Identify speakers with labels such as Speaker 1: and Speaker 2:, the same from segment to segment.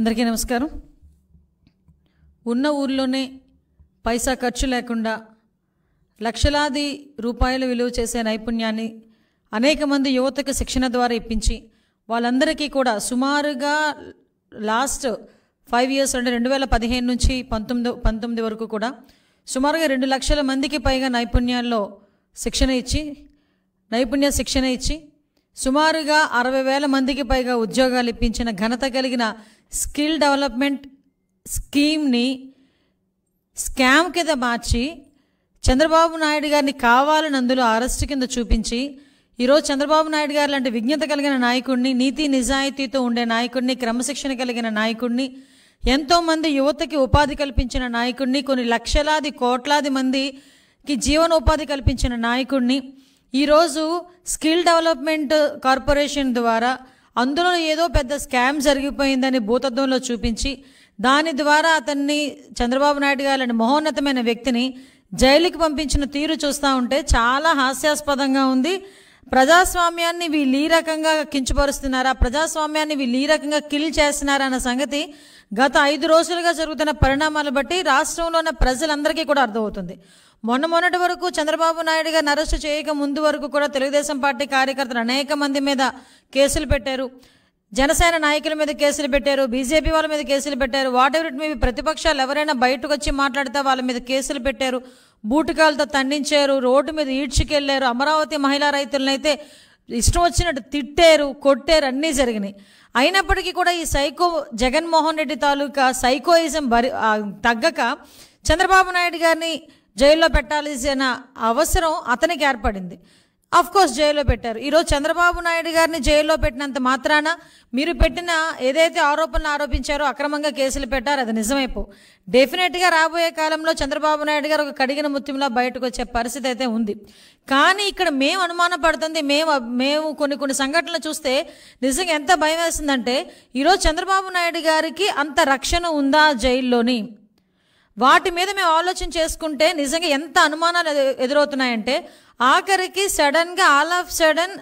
Speaker 1: అందరికీ నమస్కారం ఉన్న ఊర్లోనే పైసా ఖర్చు లేకుండా లక్షలాది రూపాయలు విలువ చేసే నైపుణ్యాన్ని అనేక మంది యువతకు శిక్షణ ద్వారా ఇప్పించి వాళ్ళందరికీ కూడా సుమారుగా లాస్ట్ ఫైవ్ ఇయర్స్ అంటే రెండు వేల పదిహేను నుంచి పంతొమ్మిది పంతొమ్మిది వరకు కూడా సుమారుగా రెండు లక్షల మందికి పైగా నైపుణ్యాల్లో శిక్షణ ఇచ్చి నైపుణ్య శిక్షణ ఇచ్చి సుమారుగా అరవై వేల మందికి పైగా ఉద్యోగాలు ఇప్పించిన ఘనత కలిగిన స్కిల్ డెవలప్మెంట్ స్కీమ్ని స్కామ్ కింద మార్చి చంద్రబాబు నాయుడు గారిని కావాలని అందులో అరెస్టు కింద చూపించి ఈరోజు చంద్రబాబు నాయుడు గారు లాంటి విజ్ఞత కలిగిన నాయకుడిని నీతి నిజాయితీతో ఉండే నాయకుడిని క్రమశిక్షణ కలిగిన నాయకుడిని ఎంతోమంది యువతకి ఉపాధి కల్పించిన నాయకుడిని కొన్ని లక్షలాది కోట్లాది మందికి జీవనోపాధి కల్పించిన నాయకుడిని ఈరోజు స్కిల్ డెవలప్మెంట్ కార్పొరేషన్ ద్వారా అందులో ఏదో పెద్ద స్కామ్ జరిగిపోయిందని భూతత్వంలో చూపించి దాని ద్వారా అతన్ని చంద్రబాబు నాయుడు గారి మహోన్నతమైన వ్యక్తిని జైలుకి పంపించిన తీరు చూస్తూ ఉంటే చాలా హాస్యాస్పదంగా ఉంది ప్రజాస్వామ్యాన్ని వీళ్ళు ఈ రకంగా ఆ ప్రజాస్వామ్యాన్ని వీళ్ళు ఈ రకంగా కిల్ చేస్తున్నారన్న సంగతి గత ఐదు రోజులుగా జరుగుతున్న పరిణామాలు బట్టి రాష్ట్రంలో ఉన్న ప్రజలందరికీ కూడా అర్థమవుతుంది మొన్న మొన్నటి వరకు చంద్రబాబు నాయుడు గారిని అరెస్టు చేయక ముందు వరకు కూడా తెలుగుదేశం పార్టీ కార్యకర్తలు అనేక మంది మీద కేసులు పెట్టారు జనసేన నాయకుల మీద కేసులు పెట్టారు బీజేపీ వాళ్ళ మీద కేసులు పెట్టారు వాటెవర్ ఇట్ మీ ప్రతిపక్షాలు ఎవరైనా బయటకు వచ్చి మాట్లాడితే వాళ్ళ మీద కేసులు పెట్టారు బూటుకాలతో తండించారు రోడ్డు మీద ఈడ్చుకెళ్లారు అమరావతి మహిళా అయితే ఇష్టం వచ్చినట్టు తిట్టారు కొట్టారు అన్నీ జరిగినాయి అయినప్పటికీ కూడా ఈ సైకో జగన్మోహన్ రెడ్డి తాలూకా సైకోయిజం బరి తగ్గక చంద్రబాబు నాయుడు గారిని జైల్లో పెట్టాల్సిన అవసరం అతనికి ఏర్పడింది అఫ్ కోర్స్ జైల్లో పెట్టారు ఈరోజు చంద్రబాబు నాయుడు గారిని జైల్లో పెట్టినంత మాత్రాన మీరు పెట్టిన ఏదైతే ఆరోపణలు ఆరోపించారో అక్రమంగా కేసులు పెట్టారు అది నిజమైపో డెఫినెట్గా రాబోయే కాలంలో చంద్రబాబు నాయుడు గారు ఒక కడిగిన ముత్యంలా బయటకు వచ్చే పరిస్థితి అయితే ఉంది కానీ ఇక్కడ మేము అనుమానం పడుతుంది మేము మేము కొన్ని కొన్ని సంఘటనలు చూస్తే నిజంగా ఎంత భయం వేస్తుందంటే ఈరోజు చంద్రబాబు నాయుడు గారికి అంత రక్షణ ఉందా జైల్లోని వాటి మీద మేము ఆలోచన చేసుకుంటే నిజంగా ఎంత అనుమానాలు ఎదురవుతున్నాయంటే ఆఖరికి సడన్గా ఆల్ ఆఫ్ సడన్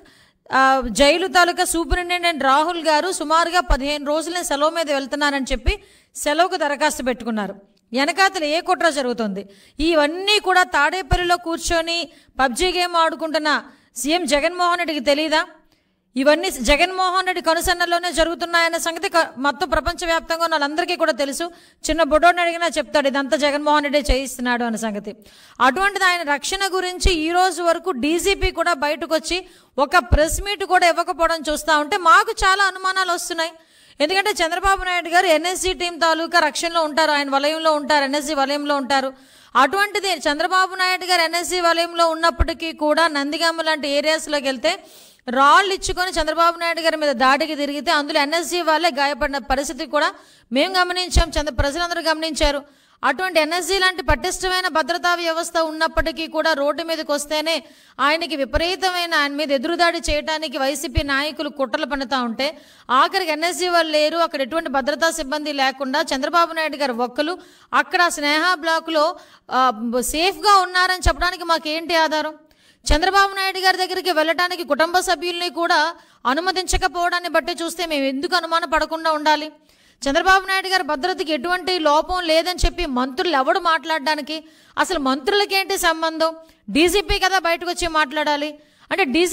Speaker 1: జైలు తాలూకా సూపరింటెండెంట్ రాహుల్ గారు సుమారుగా పదిహేను రోజులు నేను సెలవు మీద వెళ్తున్నానని చెప్పి సెలవుకు దరఖాస్తు పెట్టుకున్నారు వెనకాతలు ఏ కుట్ర జరుగుతుంది ఇవన్నీ కూడా తాడేపల్లిలో కూర్చొని పబ్జీ గేమ్ ఆడుకుంటున్న సీఎం జగన్మోహన్ రెడ్డికి తెలీదా ఇవన్నీ జగన్మోహన్ రెడ్డి కనుసన్నలోనే జరుగుతున్నాయన్న సంగతి మొత్తం ప్రపంచవ్యాప్తంగా వాళ్ళందరికీ కూడా తెలుసు చిన్న బుడోని అడిగినా చెప్తాడు ఇదంతా జగన్మోహన్ రెడ్డి చేయిస్తున్నాడు అన్న సంగతి అటువంటిది ఆయన రక్షణ గురించి ఈ రోజు వరకు డీజీపీ కూడా బయటకు వచ్చి ఒక ప్రెస్ మీట్ కూడా ఇవ్వకపోవడం చూస్తూ ఉంటే మాకు చాలా అనుమానాలు వస్తున్నాయి ఎందుకంటే చంద్రబాబు నాయుడు గారు ఎన్ఎస్సీ టీం తాలూకా రక్షణలో ఉంటారు ఆయన వలయంలో ఉంటారు ఎన్ఎస్సీ వలయంలో ఉంటారు అటువంటిది చంద్రబాబు నాయుడు గారు ఎన్ఎస్సీ వలయంలో ఉన్నప్పటికీ కూడా నందిగామ లాంటి ఏరియాస్లోకి వెళ్తే రాళ్ళు ఇచ్చుకొని చంద్రబాబు నాయుడు గారి మీద దాడికి తిరిగితే అందులో ఎన్ఎస్జీ వాళ్ళే గాయపడిన పరిస్థితి కూడా మేము గమనించాం చంద్ర ప్రజలందరూ గమనించారు అటువంటి ఎన్ఎస్జీ లాంటి పటిష్టమైన భద్రతా వ్యవస్థ ఉన్నప్పటికీ కూడా రోడ్డు మీదకి వస్తేనే ఆయనకి విపరీతమైన ఆయన మీద ఎదురుదాడి చేయడానికి వైసీపీ నాయకులు కుట్రలు పండుతా ఉంటే ఆఖరికి ఎన్ఎస్జీ వాళ్ళు లేరు అక్కడ ఎటువంటి భద్రతా సిబ్బంది లేకుండా చంద్రబాబు నాయుడు గారు ఒక్కలు అక్కడ స్నేహ బ్లాక్లో సేఫ్గా ఉన్నారని చెప్పడానికి మాకేంటి ఆధారం చంద్రబాబు నాయుడు గారి దగ్గరికి వెళ్ళడానికి కుటుంబ సభ్యుల్ని కూడా అనుమతించకపోవడాన్ని బట్టి చూస్తే మేము ఎందుకు అనుమాన పడకుండా ఉండాలి చంద్రబాబు నాయుడు గారి భద్రతకి ఎటువంటి లోపం లేదని చెప్పి మంత్రులు ఎవడు మాట్లాడడానికి అసలు మంత్రులకేంటి సంబంధం డీజీపీ కదా బయటకు వచ్చి మాట్లాడాలి అంటే డీజీ